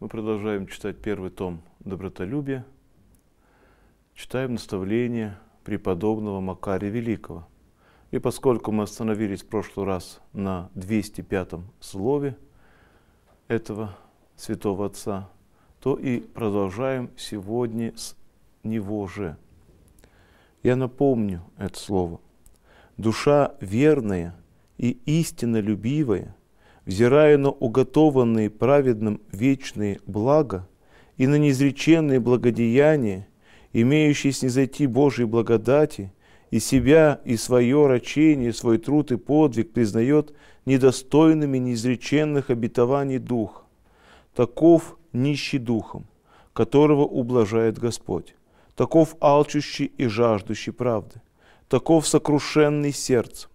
Мы продолжаем читать первый том «Добротолюбие». Читаем наставление преподобного Макария Великого. И поскольку мы остановились в прошлый раз на 205 слове этого святого отца, то и продолжаем сегодня с него же. Я напомню это слово. Душа верная и истинно любивая, взирая на уготованные праведным вечные блага и на неизреченные благодеяния, имеющие снизойти Божьей благодати, и себя, и свое рачение, свой труд и подвиг признает недостойными неизреченных обетований дух. Таков нищий духом, которого ублажает Господь. Таков алчущий и жаждущий правды. Таков сокрушенный сердцем,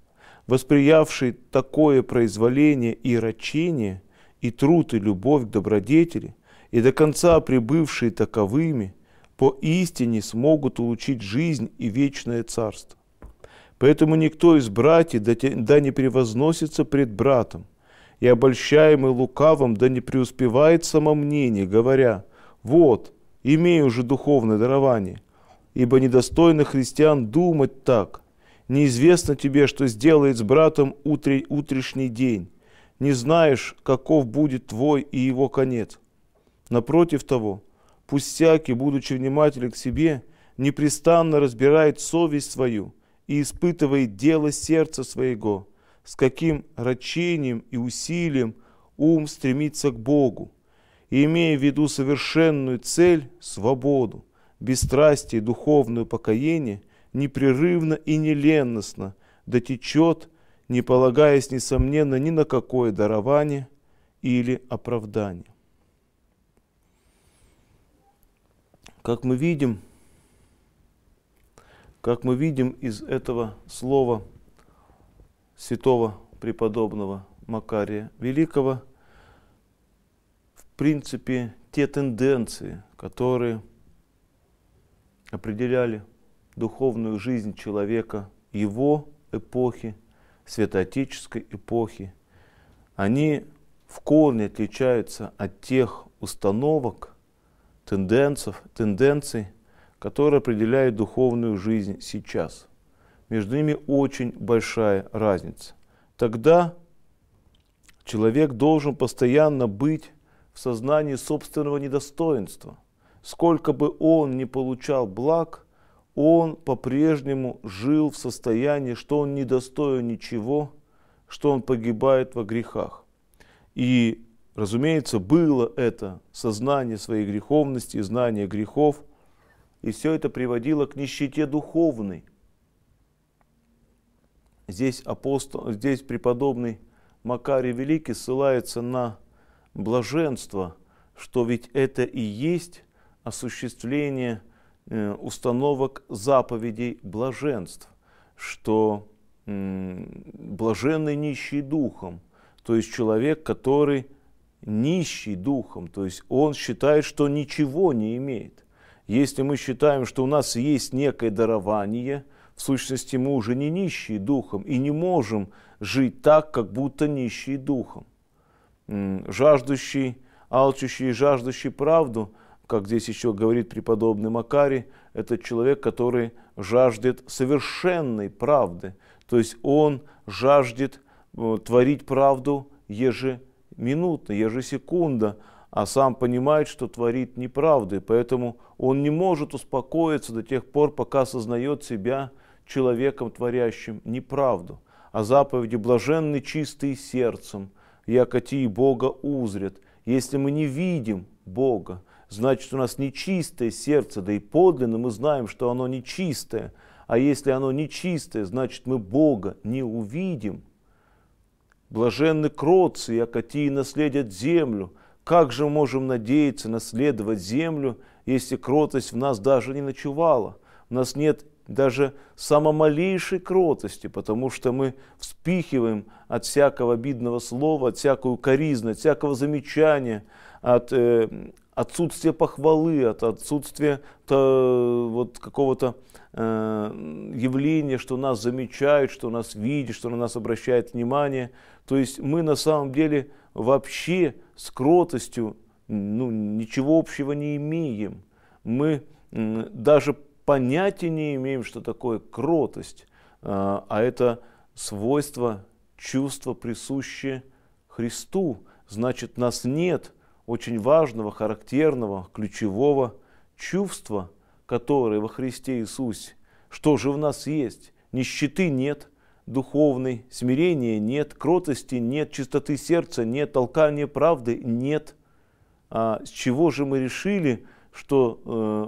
восприявший такое произволение и рачение, и труд, и любовь к добродетели, и до конца прибывшие таковыми, по истине смогут улучшить жизнь и вечное царство. Поэтому никто из братьев да не превозносится пред братом – и обольщаемый лукавым, да не преуспевает самомнение, говоря, «Вот, имею же духовное дарование, ибо недостойно христиан думать так. Неизвестно тебе, что сделает с братом утре, утрешний день. Не знаешь, каков будет твой и его конец. Напротив того, пусть всякий, будучи внимателен к себе, непрестанно разбирает совесть свою и испытывает дело сердца своего, с каким рачением и усилием ум стремится к Богу, и имея в виду совершенную цель – свободу, бесстрастие и духовное покаяние, непрерывно и неленностно дотечет, не полагаясь, несомненно, ни на какое дарование или оправдание. Как мы видим, как мы видим из этого слова – святого преподобного Макария Великого, в принципе, те тенденции, которые определяли духовную жизнь человека его эпохи, святоотеческой эпохи, они в корне отличаются от тех установок, тенденций, тенденций, которые определяют духовную жизнь сейчас – между ними очень большая разница. Тогда человек должен постоянно быть в сознании собственного недостоинства. Сколько бы он ни получал благ, он по-прежнему жил в состоянии, что он недостоин ничего, что он погибает во грехах. И, разумеется, было это сознание своей греховности, знание грехов, и все это приводило к нищете духовной – Здесь, апостол, здесь преподобный Макарий Великий ссылается на блаженство, что ведь это и есть осуществление э, установок заповедей блаженств, что блаженный нищий духом, то есть человек, который нищий духом, то есть он считает, что ничего не имеет. Если мы считаем, что у нас есть некое дарование – в сущности, мы уже не нищие духом и не можем жить так, как будто нищие духом. Жаждущий, алчущий и жаждущий правду, как здесь еще говорит преподобный Макарий, это человек, который жаждет совершенной правды. То есть он жаждет э, творить правду ежеминутно, ежесекунда, а сам понимает, что творит неправды, поэтому он не может успокоиться до тех пор, пока осознает себя человеком, творящим неправду, а заповеди блаженны чистые сердцем, якоти и Бога узрят. Если мы не видим Бога, значит у нас нечистое сердце, да и подлинно мы знаем, что оно нечистое. А если оно нечистое, значит мы Бога не увидим. Блаженны кроцы, якоти и наследят землю. Как же можем надеяться наследовать землю, если кротость в нас даже не ночевала? У нас нет даже самой малейшей кротости, потому что мы вспихиваем от всякого обидного слова, от всякую коризны, от всякого замечания, от э, отсутствия похвалы, от отсутствия то, вот, какого-то э, явления, что нас замечают, что нас видят, что на нас обращает внимание. То есть мы на самом деле вообще с кротостью ну, ничего общего не имеем. Мы даже понятия не имеем, что такое кротость, а, а это свойство, чувство, присущее Христу. Значит, нас нет очень важного, характерного, ключевого чувства, которое во Христе Иисусе. Что же в нас есть? Нищеты нет – духовной, смирения нет, кротости нет, чистоты сердца нет, толкания правды нет. А с чего же мы решили, что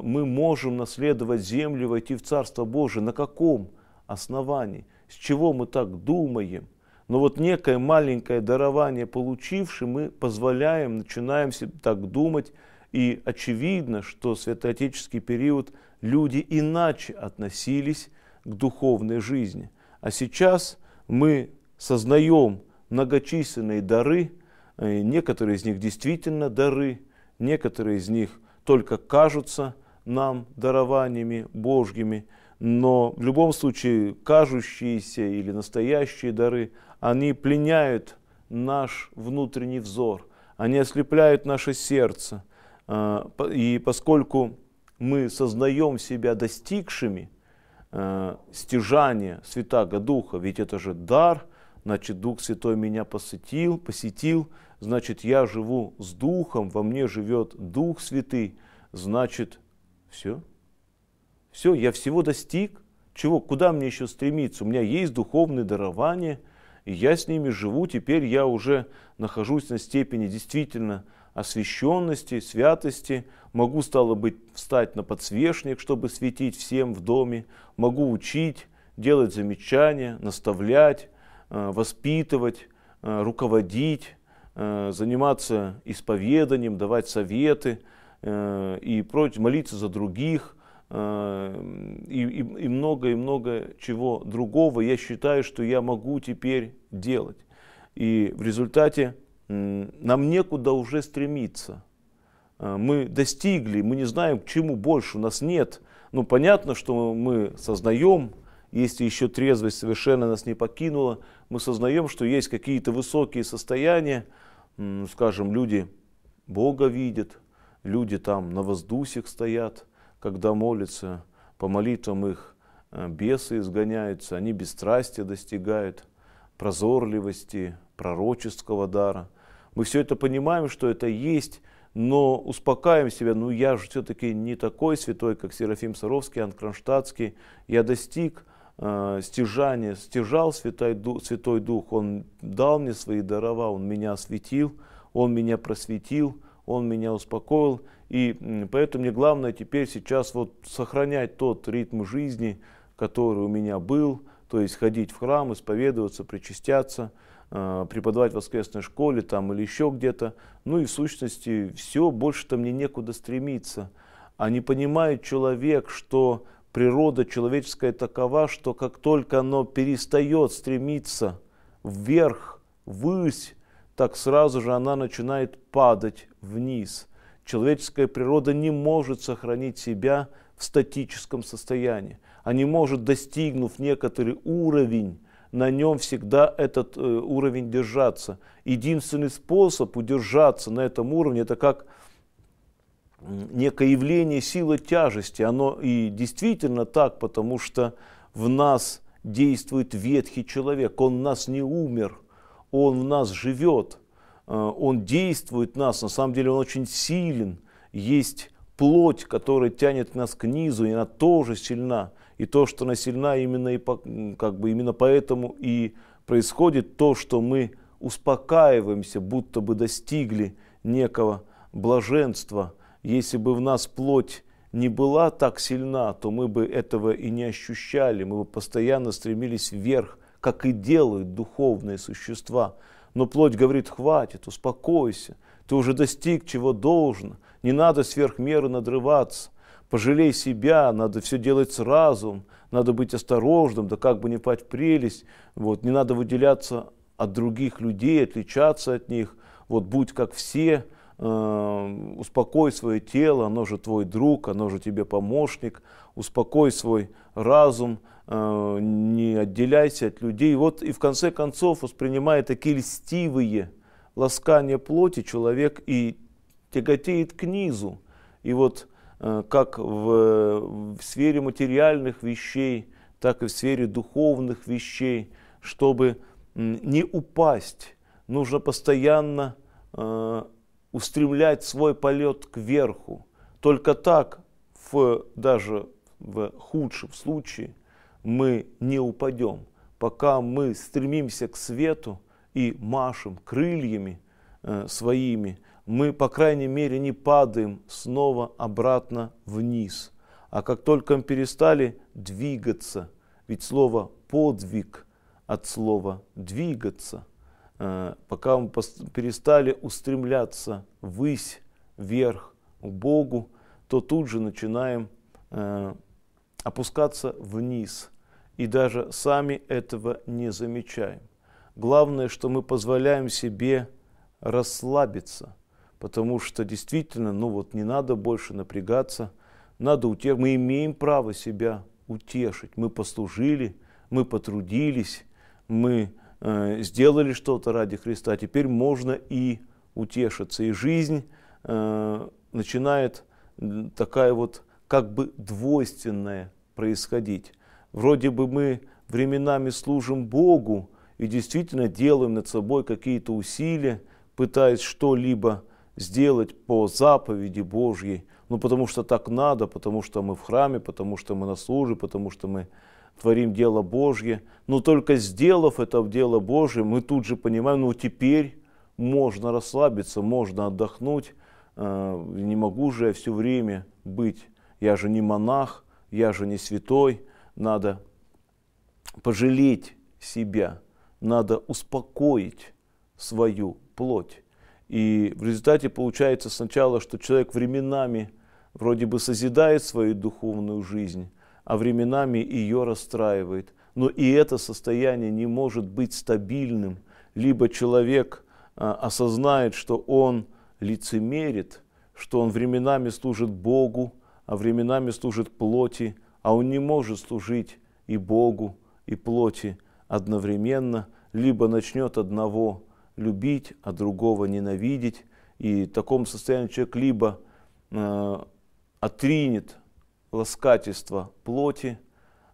э, мы можем наследовать землю, войти в Царство Божие. На каком основании? С чего мы так думаем? Но вот некое маленькое дарование получивши, мы позволяем, начинаем так думать, и очевидно, что в святоотеческий период люди иначе относились к духовной жизни. А сейчас мы сознаем многочисленные дары, э, некоторые из них действительно дары, некоторые из них – только кажутся нам дарованиями Божьими, но в любом случае кажущиеся или настоящие дары, они пленяют наш внутренний взор, они ослепляют наше сердце. А, и поскольку мы сознаем себя достигшими а, стяжания Святаго Духа, ведь это же дар, значит, Дух Святой меня посетил, посетил, значит, я живу с Духом, во мне живет Дух Святый, значит, все. Все, я всего достиг. Чего, куда мне еще стремиться? У меня есть духовные дарования, и я с ними живу. Теперь я уже нахожусь на степени действительно освященности, святости. Могу, стало быть, встать на подсвечник, чтобы светить всем в доме. Могу учить, делать замечания, наставлять, Э, воспитывать, э, руководить, э, заниматься исповеданием, давать советы и прочь, молиться за других и, и, и много и много чего другого я считаю, что я могу теперь делать. И в результате нам некуда уже стремиться. Мы достигли, мы не знаем, к чему больше, у нас нет. Ну, понятно, что мы сознаем, если еще трезвость совершенно нас не покинула, мы сознаем, что есть какие-то высокие состояния, скажем, люди Бога видят, люди там на воздусях стоят, когда молятся, по молитвам их э, бесы изгоняются, они бесстрастия достигают, прозорливости, пророческого дара. Мы все это понимаем, что это есть, но успокаиваем себя, ну я же все-таки не такой святой, как Серафим Саровский, Анкронштадтский, я достиг – Э, стяжание, стяжал Святой Дух, Святой Дух, Он дал мне свои дарова, Он меня осветил, Он меня просветил, Он меня успокоил. И поэтому мне главное теперь сейчас вот сохранять тот ритм жизни, который у меня был, то есть ходить в храм, исповедоваться, причастяться, э, преподавать в воскресной школе там или еще где-то. Ну и в сущности все, больше-то мне некуда стремиться. А не понимает человек, что природа человеческая такова, что как только оно перестает стремиться вверх, ввысь, так сразу же она начинает падать вниз. Человеческая природа не может сохранить себя в статическом состоянии. А не может, достигнув некоторый уровень, на нем всегда этот э, уровень держаться. Единственный способ удержаться на этом уровне, это как – некое явление силы тяжести. Оно и действительно так, потому что в нас действует ветхий человек. Он в нас не умер, он в нас живет, э, он действует в нас. На самом деле он очень силен. Есть плоть, которая тянет нас к низу, и она тоже сильна. И то, что она сильна, именно, и, как бы, именно поэтому и происходит то, что мы успокаиваемся, будто бы достигли некого блаженства – если бы в нас плоть не была так сильна, то мы бы этого и не ощущали, мы бы постоянно стремились вверх, как и делают духовные существа. Но плоть говорит, хватит, успокойся, ты уже достиг чего должен, не надо сверх меры надрываться, пожалей себя, надо все делать с разумом, надо быть осторожным, да как бы не пать в прелесть, вот, не надо выделяться от других людей, отличаться от них, вот будь как все – Эм, успокой свое тело, оно же твой друг, оно же тебе помощник, успокой свой разум, э, не отделяйся от людей. Вот и в конце концов, воспринимая такие льстивые ласкания плоти, человек и тяготеет к низу. И вот э, как в, в сфере материальных вещей, так и в сфере духовных вещей, чтобы не упасть, нужно постоянно э, устремлять свой полет кверху. Только так, в, даже в худшем случае, мы не упадем. Пока мы стремимся к свету и машем крыльями э, своими, мы, по крайней мере, не падаем снова обратно вниз. А как только мы перестали двигаться, ведь слово «подвиг» от слова «двигаться», Э, пока мы перестали устремляться ввысь, вверх, к Богу, то тут же начинаем э, опускаться вниз и даже сами этого не замечаем. Главное, что мы позволяем себе расслабиться, потому что действительно, ну вот не надо больше напрягаться, надо утешить. Мы имеем право себя утешить. Мы послужили, мы потрудились, мы Э, сделали что-то ради Христа, теперь можно и утешиться. И жизнь э, начинает такая вот как бы двойственная происходить. Вроде бы мы временами служим Богу и действительно делаем над собой какие-то усилия, пытаясь что-либо сделать по заповеди Божьей, ну потому что так надо, потому что мы в храме, потому что мы на службе, потому что мы творим дело Божье, но только сделав это дело Божье, мы тут же понимаем, ну теперь можно расслабиться, можно отдохнуть, э, не могу же я все время быть, я же не монах, я же не святой, надо пожалеть себя, надо успокоить свою плоть. И в результате получается сначала, что человек временами вроде бы созидает свою духовную жизнь, а временами ее расстраивает. Но и это состояние не может быть стабильным. Либо человек а, осознает, что он лицемерит, что он временами служит Богу, а временами служит плоти, а он не может служить и Богу, и плоти одновременно, либо начнет одного любить, а другого ненавидеть. И в таком состоянии человек либо э, отринет ласкательство плоти,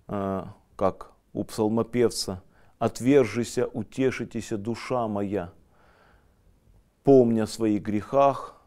э, как у псалмопевца, «Отвержися, утешитеся, душа моя». Помня о своих грехах,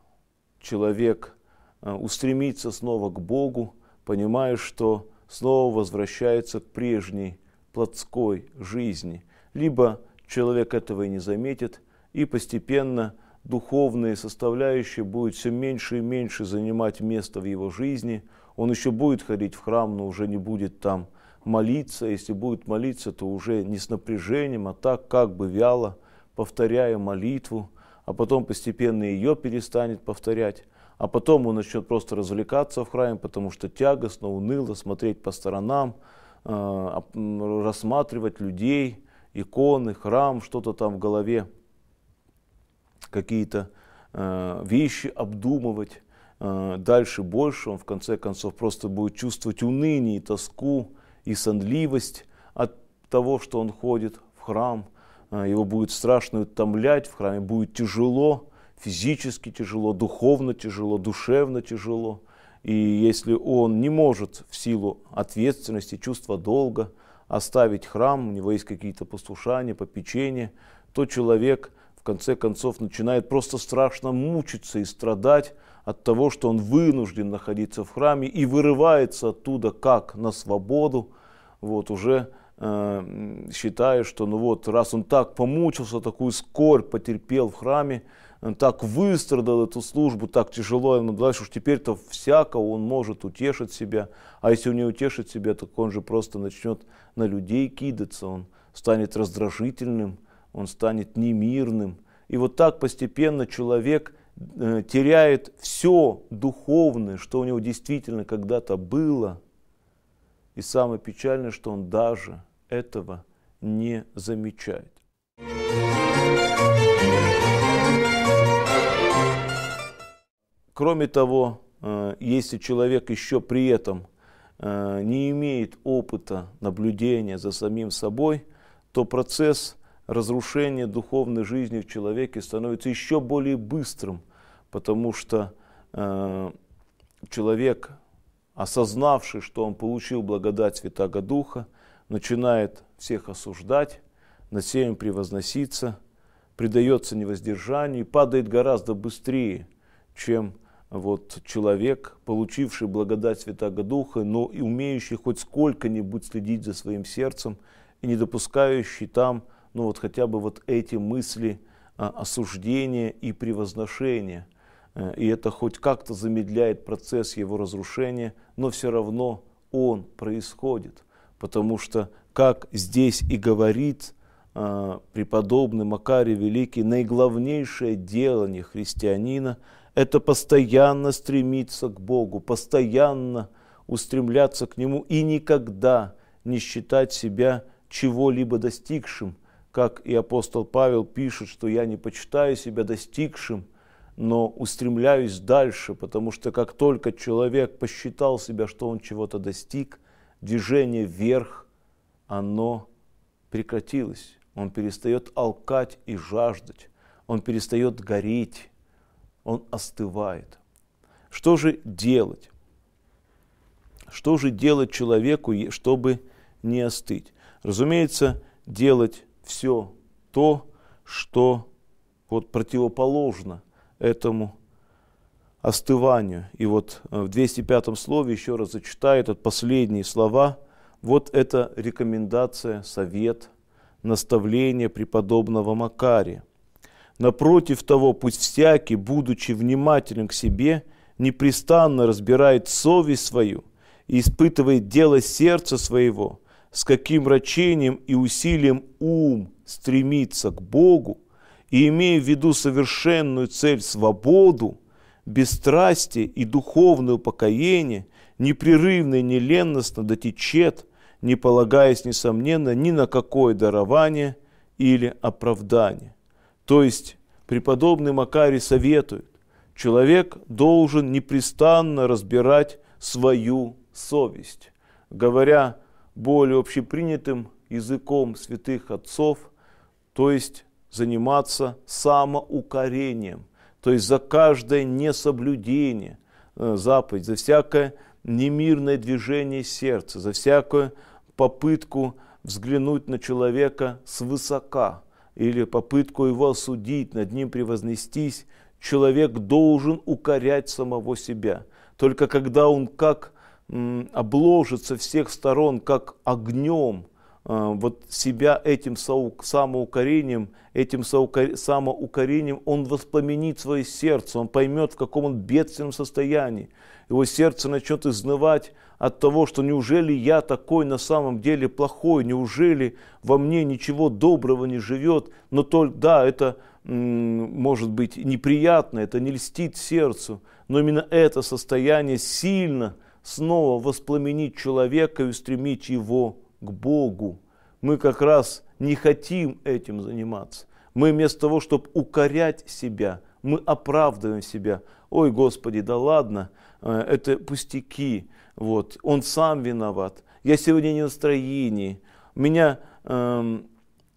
человек э, устремится снова к Богу, понимая, что снова возвращается к прежней плотской жизни. Либо человек этого и не заметит, и постепенно – духовные составляющие будут все меньше и меньше занимать место в его жизни. Он еще будет ходить в храм, но уже не будет там молиться. Если будет молиться, то уже не с напряжением, а так как бы вяло, повторяя молитву, а потом постепенно ее перестанет повторять. А потом он начнет просто развлекаться в храме, потому что тягостно, уныло смотреть по сторонам, э, рассматривать людей, иконы, храм, что-то там в голове какие-то э, вещи обдумывать э, дальше больше, он в конце концов просто будет чувствовать уныние, тоску и сонливость от того, что он ходит в храм, э, его будет страшно утомлять, в храме будет тяжело, физически тяжело, духовно тяжело, душевно тяжело. И если он не может в силу ответственности, чувства долга оставить храм, у него есть какие-то послушания, попечения, то человек – конце концов начинает просто страшно мучиться и страдать от того, что он вынужден находиться в храме и вырывается оттуда как на свободу, вот уже э, считая, что ну вот раз он так помучился, такую скорбь потерпел в храме, э, так выстрадал эту службу, так тяжело ему ну, дальше, уж теперь-то всяко он может утешить себя, а если он не утешит себя, так он же просто начнет на людей кидаться, он станет раздражительным, он станет немирным. И вот так постепенно человек э, теряет все духовное, что у него действительно когда-то было. И самое печальное, что он даже этого не замечает. Кроме того, э, если человек еще при этом э, не имеет опыта наблюдения за самим собой, то процесс – разрушение духовной жизни в человеке становится еще более быстрым, потому что э, человек, осознавший, что он получил благодать Святаго Духа, начинает всех осуждать, над всеми превозноситься, предается невоздержанию, и падает гораздо быстрее, чем вот человек, получивший благодать Святаго Духа, но и умеющий хоть сколько-нибудь следить за своим сердцем и не допускающий там ну вот хотя бы вот эти мысли а, осуждения и превозношения. Э, и это хоть как-то замедляет процесс его разрушения, но все равно он происходит. Потому что, как здесь и говорит а, преподобный Макарий Великий, наиглавнейшее делание христианина – это постоянно стремиться к Богу, постоянно устремляться к Нему и никогда не считать себя чего-либо достигшим – как и апостол Павел пишет, что я не почитаю себя достигшим, но устремляюсь дальше, потому что как только человек посчитал себя, что он чего-то достиг, движение вверх, оно прекратилось. Он перестает алкать и жаждать, он перестает гореть, он остывает. Что же делать? Что же делать человеку, чтобы не остыть? Разумеется, делать все то, что вот противоположно этому остыванию. И вот э, в 205 слове еще раз зачитаю этот последние слова. Вот это рекомендация, совет, наставление преподобного Макария. Напротив того, пусть всякий, будучи внимателен к себе, непрестанно разбирает совесть свою и испытывает дело сердца своего – с каким рачением и усилием ум стремится к Богу, и имея в виду совершенную цель свободу, бесстрастие и духовное покаяние, непрерывно и неленностно дотечет, не полагаясь, несомненно, ни на какое дарование или оправдание. То есть преподобный Макарий советует, человек должен непрестанно разбирать свою совесть, говоря – более общепринятым языком святых отцов, то есть заниматься самоукорением, то есть за каждое несоблюдение э, заповедь, за всякое немирное движение сердца, за всякую попытку взглянуть на человека свысока или попытку его осудить, над ним превознестись, человек должен укорять самого себя. Только когда он как – обложится всех сторон, как огнем, э, вот себя этим самоукорением, этим самоукорением он воспламенит свое сердце, он поймет, в каком он бедственном состоянии. Его сердце начнет изнывать от того, что неужели я такой на самом деле плохой, неужели во мне ничего доброго не живет, но только, да, это может быть неприятно, это не льстит сердцу, но именно это состояние сильно – снова воспламенить человека и устремить его к Богу. Мы как раз не хотим этим заниматься. Мы вместо того, чтобы укорять себя, мы оправдываем себя. Ой, Господи, да ладно, э, это пустяки. Вот. Он сам виноват. Я сегодня не в настроении. Меня э,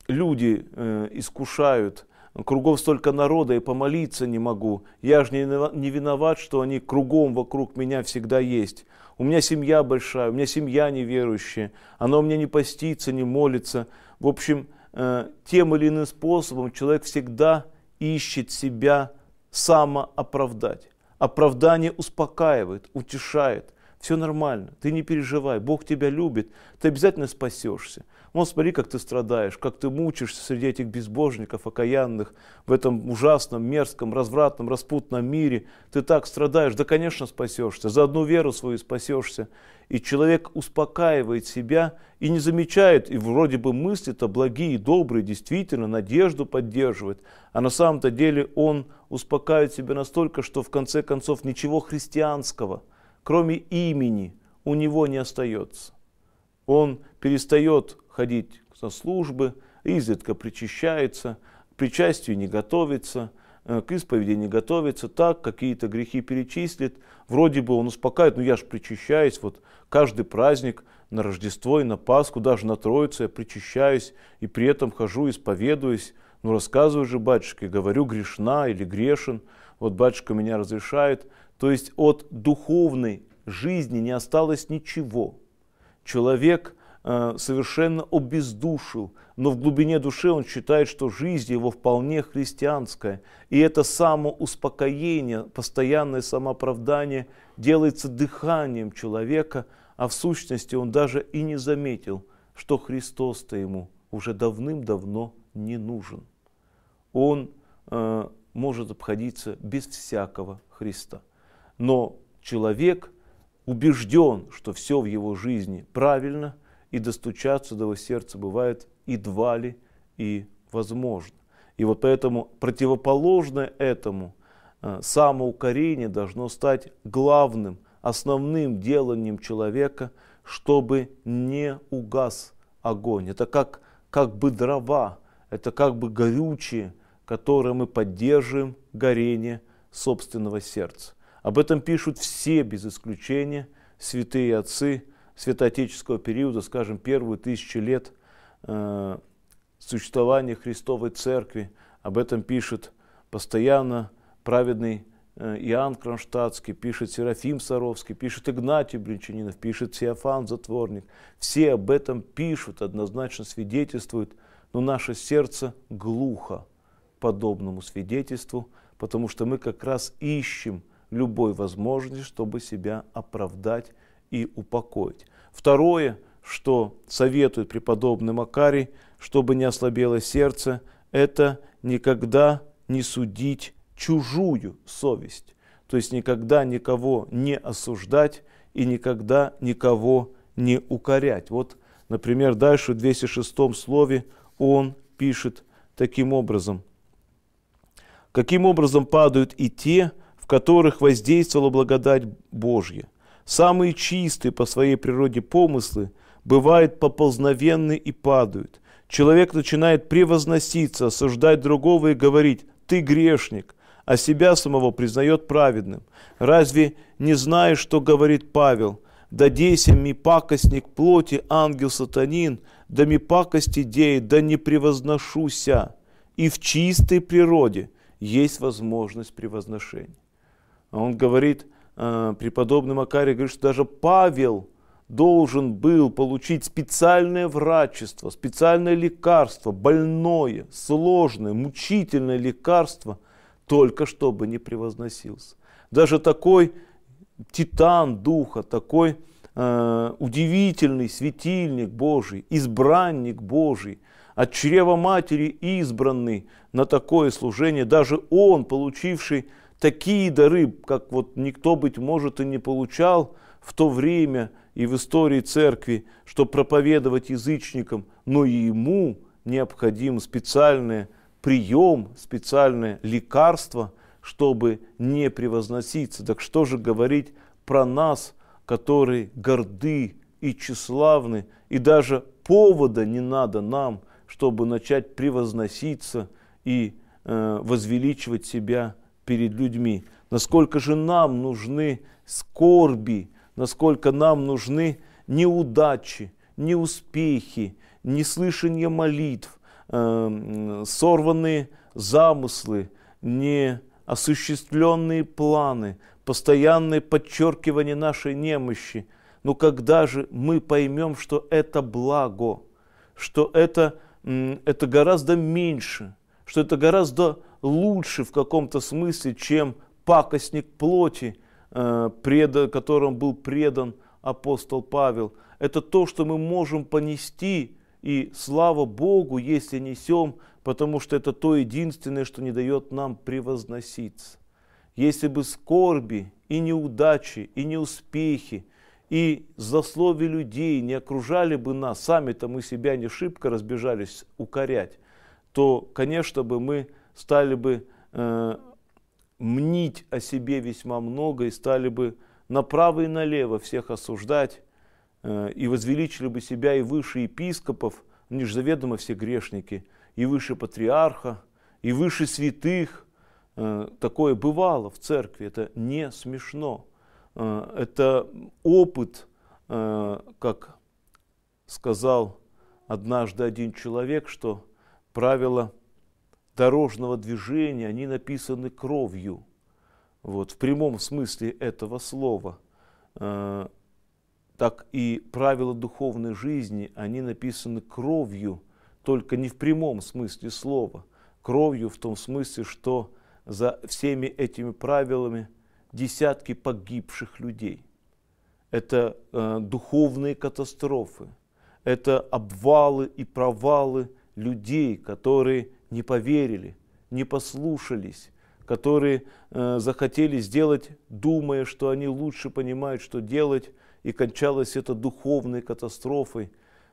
люди э, искушают кругом столько народа и помолиться не могу. Я же не виноват, что они кругом вокруг меня всегда есть. У меня семья большая, у меня семья неверующая, она у меня не постится, не молится. В общем, э, тем или иным способом человек всегда ищет себя самооправдать. Оправдание успокаивает, утешает – все нормально, ты не переживай, Бог тебя любит, ты обязательно спасешься. Вот смотри, как ты страдаешь, как ты мучаешься среди этих безбожников, окаянных, в этом ужасном, мерзком, развратном, распутном мире. Ты так страдаешь, да, конечно, спасешься, за одну веру свою спасешься. И человек успокаивает себя и не замечает, и вроде бы мысли-то благие, добрые, действительно, надежду поддерживает. А на самом-то деле он успокаивает себя настолько, что в конце концов ничего христианского – кроме имени, у него не остается. Он перестает ходить со службы, изредка причащается, к причастию не готовится, э, к исповеди не готовится, так какие-то грехи перечислит, вроде бы он успокаивает, но «Ну, я же причащаюсь, вот каждый праздник на Рождество и на Пасху, даже на Троицу я причащаюсь и при этом хожу, исповедуюсь, ну рассказываю же батюшке, говорю грешна или грешен, вот батюшка меня разрешает, то есть от духовной жизни не осталось ничего. Человек э, совершенно обездушил, но в глубине души он считает, что жизнь его вполне христианская. И это самоуспокоение, постоянное самооправдание делается дыханием человека, а в сущности он даже и не заметил, что Христос-то ему уже давным-давно не нужен. Он э, может обходиться без всякого Христа но человек убежден, что все в его жизни правильно, и достучаться до его сердца бывает едва ли и возможно. И вот поэтому противоположное этому э, самоукорение должно стать главным, основным деланием человека, чтобы не угас огонь. Это как, как бы дрова, это как бы горючее, которое мы поддерживаем горение собственного сердца. Об этом пишут все без исключения святые отцы святоотеческого периода, скажем, первые тысячи лет э, существования Христовой Церкви. Об этом пишет постоянно праведный э, Иоанн Кронштадтский, пишет Серафим Саровский, пишет Игнатий Блинчанинов, пишет Феофан Затворник. Все об этом пишут, однозначно свидетельствуют, но наше сердце глухо подобному свидетельству, потому что мы как раз ищем – любой возможности, чтобы себя оправдать и упокоить. Второе, что советует преподобный Макарий, чтобы не ослабело сердце, это никогда не судить чужую совесть. То есть никогда никого не осуждать и никогда никого не укорять. Вот, например, дальше в 206 слове он пишет таким образом. «Каким образом падают и те, которых воздействовала благодать Божья. Самые чистые по своей природе помыслы бывают поползновенны и падают. Человек начинает превозноситься, осуждать другого и говорить «ты грешник», а себя самого признает праведным. Разве не знаешь, что говорит Павел? «Да деся ми пакостник плоти, ангел сатанин, да ми пакости дей, да не превозношуся». И в чистой природе есть возможность превозношения. А он говорит, э, преподобный Макарий говорит, что даже Павел должен был получить специальное врачество, специальное лекарство, больное, сложное, мучительное лекарство, только чтобы не превозносился. Даже такой титан духа, такой э, удивительный светильник Божий, избранник Божий, от чрева матери избранный на такое служение, даже он, получивший такие дары, как вот никто, быть может, и не получал в то время и в истории церкви, что проповедовать язычникам, но и ему необходим специальный прием, специальное лекарство, чтобы не превозноситься. Так что же говорить про нас, которые горды и тщеславны, и даже повода не надо нам, чтобы начать превозноситься и э, возвеличивать себя перед людьми, насколько же нам нужны скорби, насколько нам нужны неудачи, неуспехи, неслышание молитв, эм, сорванные замыслы, неосуществленные планы, постоянное подчеркивание нашей немощи. Но когда же мы поймем, что это благо, что это, это гораздо меньше, что это гораздо лучше в каком-то смысле, чем пакостник плоти, э, пред, которым был предан апостол Павел. Это то, что мы можем понести, и слава Богу, если несем, потому что это то единственное, что не дает нам превозноситься. Если бы скорби и неудачи, и неуспехи, и злословие людей не окружали бы нас, сами-то мы себя не шибко разбежались укорять, то, конечно бы, мы стали бы э, мнить о себе весьма много и стали бы направо и налево всех осуждать э, и возвеличили бы себя и выше епископов, ну, они же заведомо все грешники, и выше патриарха, и выше святых. Э, такое бывало в церкви, это не смешно. Э, это опыт, э, как сказал однажды один человек, что правило – дорожного движения, они написаны кровью. Вот, в прямом смысле этого слова. Э, так и правила духовной жизни, они написаны кровью, только не в прямом смысле слова. Кровью в том смысле, что за всеми этими правилами десятки погибших людей. Это э, духовные катастрофы, это обвалы и провалы людей, которые не поверили, не послушались, которые э, захотели сделать, думая, что они лучше понимают, что делать, и кончалось это духовной катастрофой,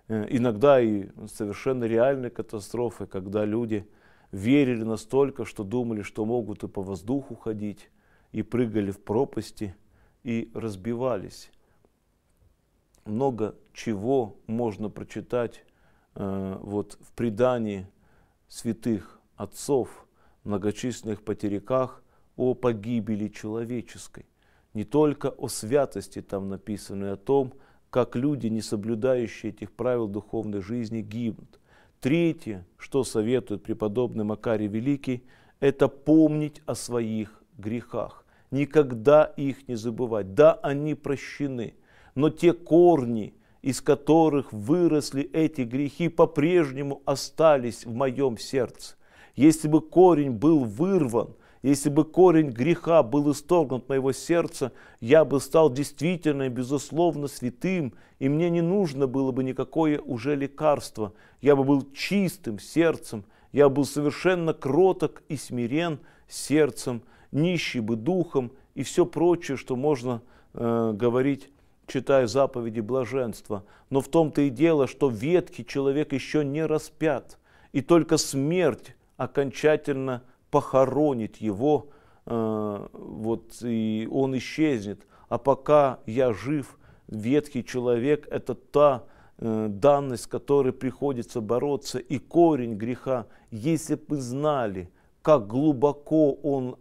э, иногда и совершенно реальной катастрофой, когда люди верили настолько, что думали, что могут и по воздуху ходить, и прыгали в пропасти, и разбивались. Много чего можно прочитать э, вот в предании – святых отцов, многочисленных потеряках о погибели человеческой. Не только о святости там написано, и о том, как люди, не соблюдающие этих правил духовной жизни, гибнут. Третье, что советует преподобный Макарий Великий, это помнить о своих грехах, никогда их не забывать. Да, они прощены, но те корни – из которых выросли эти грехи, по-прежнему остались в моем сердце. Если бы корень был вырван, если бы корень греха был исторгнут моего сердца, я бы стал действительно и безусловно святым, и мне не нужно было бы никакое уже лекарство. Я бы был чистым сердцем, я был совершенно кроток и смирен сердцем, нищий бы духом и все прочее, что можно э, говорить читая заповеди блаженства. Но в том-то и дело, что ветки человек еще не распят, и только смерть окончательно похоронит его, э, вот, и он исчезнет. А пока я жив, ветхий человек – это та э, данность, с которой приходится бороться, и корень греха. Если бы знали, как глубоко он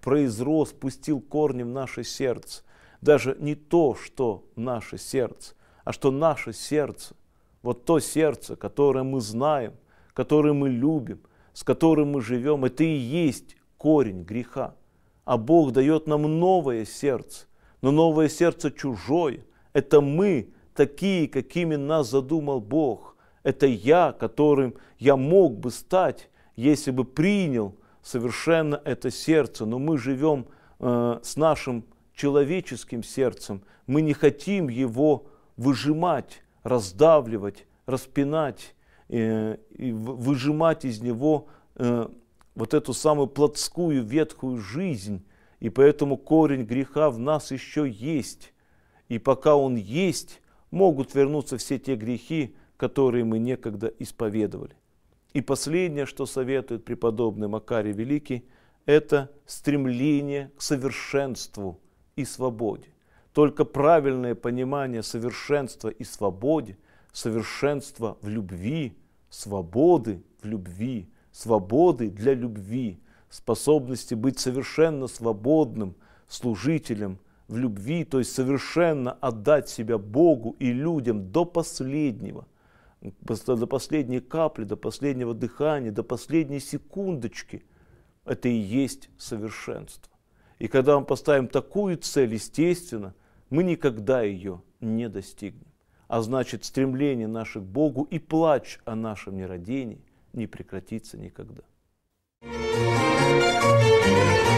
произрос, пустил корни в наше сердце, даже не то, что наше сердце, а что наше сердце, вот то сердце, которое мы знаем, которое мы любим, с которым мы живем, это и есть корень греха. А Бог дает нам новое сердце, но новое сердце чужое. Это мы, такие, какими нас задумал Бог. Это я, которым я мог бы стать, если бы принял совершенно это сердце. Но мы живем э, с нашим сердцем человеческим сердцем. Мы не хотим его выжимать, раздавливать, распинать, э, и выжимать из него э, вот эту самую плотскую, ветхую жизнь. И поэтому корень греха в нас еще есть. И пока он есть, могут вернуться все те грехи, которые мы некогда исповедовали. И последнее, что советует преподобный Макарий Великий, это стремление к совершенству – и свободе. Только правильное понимание совершенства и свободе, совершенства в любви, свободы в любви, свободы для любви, способности быть совершенно свободным служителем в любви, то есть совершенно отдать себя Богу и людям до последнего, до последней капли, до последнего дыхания, до последней секундочки, это и есть совершенство. И когда мы поставим такую цель, естественно, мы никогда ее не достигнем. А значит, стремление наше к Богу и плач о нашем нерадении не прекратится никогда. thank you